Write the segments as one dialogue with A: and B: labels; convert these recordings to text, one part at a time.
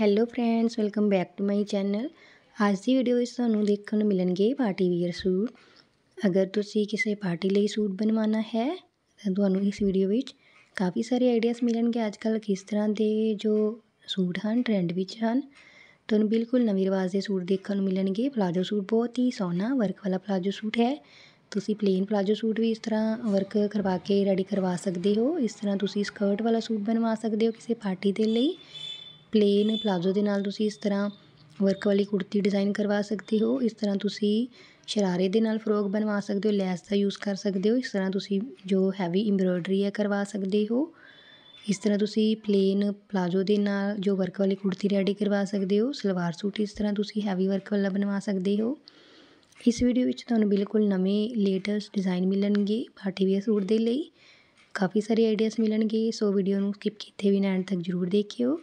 A: hello friends welcome back to my channel ਅੱਜ ਦੀ video ਵਿੱਚ ਤੁਹਾਨੂੰ ਦੇਖਣ ਨੂੰ ਮਿਲਣਗੇ ਪਾਰਟੀ ਵੀਅਰ ਸੂਟ ਅਗਰ ਤੁਸੀਂ ਕਿਸੇ ਪਾਰਟੀ ਲਈ ਸੂਟ ਬਣਵਾਉਣਾ ਹੈ ਤਾਂ ਤੁਹਾਨੂੰ ਇਸ ਵੀਡੀਓ ਵਿੱਚ ਕਾਫੀ ਸਾਰੇ ਆਈਡੀਆਜ਼ ਮਿਲਣਗੇ ਅੱਜ ਕੱਲ ਕਿਸ ਤਰ੍ਹਾਂ ਦੇ ਜੋ ਸੂਟ ਹਨ ਟ੍ਰੈਂਡ ਵਿੱਚ ਹਨ ਤੁਹਾਨੂੰ ਬਿਲਕੁਲ ਨਵੇਂ ਰਿਵਾਜ ਦੇ ਸੂਟ ਦੇਖਣ ਨੂੰ ਮਿਲਣਗੇ ਪਲਾਜੋ ਸੂਟ ਬਹੁਤ ਹੀ ਸੋਹਣਾ ਵਰਕ ਵਾਲਾ ਪਲਾਜੋ ਸੂਟ ਹੈ ਤੁਸੀਂ ਪਲੇਨ ਪਲਾਜੋ ਸੂਟ ਵੀ ਇਸ ਤਰ੍ਹਾਂ ਵਰਕ ਕਰਵਾ ਕੇ ਰੈਡੀ ਕਰਵਾ ਸਕਦੇ ਹੋ ਇਸ ਤਰ੍ਹਾਂ ਤੁਸੀਂ ਸਕਰਟ ਵਾਲਾ ਸੂਟ ਬਣਵਾ ਸਕਦੇ ਹੋ ਕਿਸੇ ਪਾਰਟੀ ਦੇ ਲਈ ਪਲੇਨ ਪਲਾਜ਼ੋ ਦੇ ਨਾਲ ਤੁਸੀਂ ਇਸ ਤਰ੍ਹਾਂ ਵਰਕ ਵਾਲੀ ਕੁੜਤੀ ਡਿਜ਼ਾਈਨ ਕਰਵਾ ਸਕਦੇ ਹੋ ਇਸ ਤਰ੍ਹਾਂ ਤੁਸੀਂ ਸ਼ਰਾਰੇ ਦੇ ਨਾਲ ਫਰੋਕ ਬਣਵਾ ਸਕਦੇ ਹੋ ਲੈਸ ਦਾ ਯੂਜ਼ ਕਰ ਸਕਦੇ ਹੋ ਇਸ ਤਰ੍ਹਾਂ ਤੁਸੀਂ ਜੋ ਹੈਵੀ ਐਮਬ੍ਰੋਇਡਰੀ ਹੈ ਕਰਵਾ ਸਕਦੇ ਹੋ ਇਸ ਤਰ੍ਹਾਂ ਤੁਸੀਂ ਪਲੇਨ ਪਲਾਜ਼ੋ ਦੇ ਨਾਲ ਜੋ ਵਰਕ ਵਾਲੀ ਕੁੜਤੀ ਰੈਡੀ ਕਰਵਾ ਸਕਦੇ ਹੋ ਸਲਵਾਰ ਸੂਟ ਇਸ ਤਰ੍ਹਾਂ ਤੁਸੀਂ ਹੈਵੀ ਵਰਕ ਵਾਲਾ ਬਣਵਾ ਸਕਦੇ ਹੋ ਇਸ ਵੀਡੀਓ ਵਿੱਚ ਤੁਹਾਨੂੰ ਬਿਲਕੁਲ ਨਵੇਂ ਲੇਟੈਸਟ ਡਿਜ਼ਾਈਨ ਮਿਲਣਗੇ ਪਾਰਟੀ ਵੇਅਰ ਸੂਟ ਦੇ ਲਈ ਕਾਫੀ ਸਾਰੇ ਆਈਡੀਆਜ਼ ਮਿਲਣਗੇ ਸੋ ਵੀਡੀਓ ਨੂੰ ਸਕਿਪ ਕੀਤੇ ਬਿਨਾਂ ਐਂਡ ਤੱਕ ਜ਼ਰੂਰ ਦੇਖਿਓ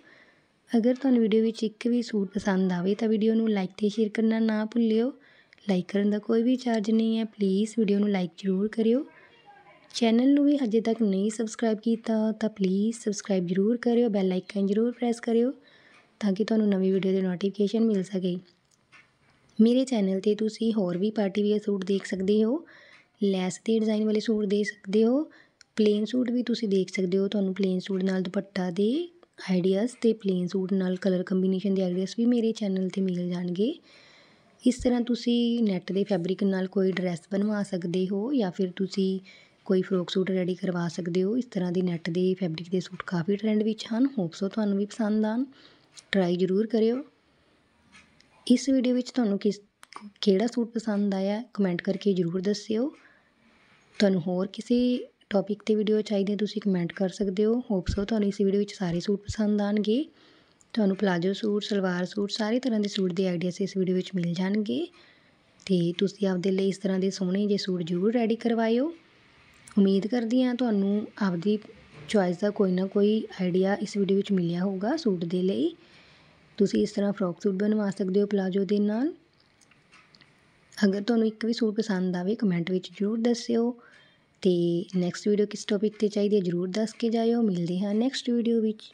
A: ਅਗਰ ਤੁਹਾਨੂੰ ਵੀਡੀਓ ਵਿੱਚ ਇੱਕ ਵੀ ਸੂਟ ਪਸੰਦ ਆਵੇ ਤਾਂ ਵੀਡੀਓ ਨੂੰ ਲਾਈਕ ਤੇ ਸ਼ੇਅਰ ਕਰਨਾ ਨਾ ਭੁੱਲਿਓ ਲਾਈਕ ਕਰਨ ਦਾ ਕੋਈ ਵੀ ਚਾਰਜ ਨਹੀਂ ਹੈ ਪਲੀਜ਼ ਵੀਡੀਓ ਨੂੰ ਲਾਈਕ ਜ਼ਰੂਰ ਕਰਿਓ ਚੈਨਲ ਨੂੰ ਵੀ ਹਜੇ ਤੱਕ ਨਹੀਂ ਸਬਸਕ੍ਰਾਈਬ ਕੀਤਾ ਤਾਂ ਪਲੀਜ਼ ਸਬਸਕ੍ਰਾਈਬ ਜ਼ਰੂਰ ਕਰਿਓ ਬੈਲ ਆਈਕਨ ਜ਼ਰੂਰ ਪ੍ਰੈਸ ਕਰਿਓ ਤਾਂ ਕਿ ਤੁਹਾਨੂੰ ਨਵੀਂ ਵੀਡੀਓ ਦੇ ਨੋਟੀਫਿਕੇਸ਼ਨ ਮਿਲ ਸਕੇ ਮੇਰੇ ਚੈਨਲ ਤੇ ਤੁਸੀਂ ਹੋਰ ਵੀ ਪਾਰਟੀ ਵੇਅਰ ਸੂਟ ਦੇਖ ਸਕਦੇ ਹੋ ਲੈਸ ਤੇ ਡਿਜ਼ਾਈਨ ਵਾਲੇ ਸੂਟ ਦੇਖ ਸਕਦੇ ਹੋ ਪਲੇਨ ਸੂਟ ਵੀ ਤੁਸੀਂ ਦੇਖ ਸਕਦੇ ਹੋ ਤੁਹਾਨੂੰ ਪਲੇਨ ਸੂਟ ਨਾਲ ਦੁਪੱਟਾ ਦੇ ਆਈਡੀਆਜ਼ ਤੇ ਪਲੇਨ ਸੂਟ ਨਾਲ ਕਲਰ ਕੰਬੀਨੇਸ਼ਨ ਦੇ ਆਈਡੀਆਜ਼ ਵੀ ਮੇਰੇ ਚੈਨਲ 'ਤੇ ਮਿਲ ਜਾਣਗੇ ਇਸ ਤਰ੍ਹਾਂ ਤੁਸੀਂ ਨੈਟ ਦੇ ਫੈਬਰਿਕ ਨਾਲ ਕੋਈ ਡਰੈਸ ਬਣਵਾ ਸਕਦੇ ਹੋ ਜਾਂ ਫਿਰ ਤੁਸੀਂ ਕੋਈ ਫਰੋਕ ਸੂਟ ਰੈਡੀ ਕਰਵਾ ਸਕਦੇ ਹੋ ਇਸ ਤਰ੍ਹਾਂ ਦੇ ਨੈਟ ਦੇ ਫੈਬਰਿਕ ਦੇ ਸੂਟ ਕਾਫੀ ਟ੍ਰੈਂਡ ਵਿੱਚ ਹਨ ਸੋ ਤੁਹਾਨੂੰ ਵੀ ਪਸੰਦ ਆਣ ਟਰਾਈ ਜ਼ਰੂਰ ਕਰਿਓ ਇਸ ਵੀਡੀਓ ਵਿੱਚ ਤੁਹਾਨੂੰ ਕਿਸ ਕਿਹੜਾ ਸੂਟ ਪਸੰਦ ਆਇਆ ਕਮੈਂਟ ਕਰਕੇ ਜ਼ਰੂਰ ਦੱਸਿਓ ਤੁਹਾਨੂੰ ਹੋਰ ਕਿਸੇ ਟੌਪਿਕ 'ਤੇ ਵੀਡੀਓ ਚਾਹੀਦੀ ਤੁਸੀਂ ਕਮੈਂਟ ਕਰ ਸਕਦੇ ਹੋ ਹੋਪ ਸੋ ਤੁਹਾਨੂੰ ਇਸ ਵੀਡੀਓ ਵਿੱਚ ਸਾਰੇ ਸੂਟ ਪਸੰਦ ਆਣਗੇ ਤੁਹਾਨੂੰ ਪਲਾਜੋ ਸੂਟ ਸਲਵਾਰ ਸੂਟ ਸਾਰੇ ਤਰ੍ਹਾਂ ਦੇ ਸੂਟ ਦੇ ਆਈਡੀਆਸ ਇਸ ਵੀਡੀਓ ਵਿੱਚ ਮਿਲ ਜਾਣਗੇ ਤੇ ਤੁਸੀਂ ਆਪਦੇ ਲਈ ਇਸ ਤਰ੍ਹਾਂ ਦੇ ਸੋਹਣੇ ਜਿਹੇ ਸੂਟ ਜ਼ਰੂਰ ਰੈਡੀ ਕਰਵਾਇਓ ਉਮੀਦ ਕਰਦੀ ਹਾਂ ਤੁਹਾਨੂੰ ਆਪਦੀ ਚੁਆਇਸ ਦਾ ਕੋਈ ਨਾ ਕੋਈ ਆਈਡੀਆ ਇਸ ਵੀਡੀਓ ਵਿੱਚ ਮਿਲਿਆ ਹੋਊਗਾ ਸੂਟ ਦੇ ਲਈ ਤੁਸੀਂ ਇਸ ਤਰ੍ਹਾਂ ਫਰੋਕ ਸੂਟ ਬਣਵਾ ਸਕਦੇ ਹੋ ਪਲਾਜੋ ਦੇ ਨਾਲ ਅਗਰ ਤੁਹਾਨੂੰ ਇੱਕ ਵੀ ਸੂਟ ਪਸੰਦ ਆਵੇ ਕਮੈਂਟ ਵਿੱਚ ਜ਼ਰੂਰ ਦੱਸਿਓ ਅਤੇ ਨੈਕਸਟ ਵੀਡੀਓ ਕਿਸ ਟੋਪਿਕ 'ਤੇ ਚਾਹੀਦੀ ਹੈ ਜ਼ਰੂਰ ਦੱਸ ਕੇ ਜਾਇਓ ਮਿਲਦੇ ਹਾਂ ਨੈਕਸਟ ਵੀਡੀਓ ਵਿੱਚ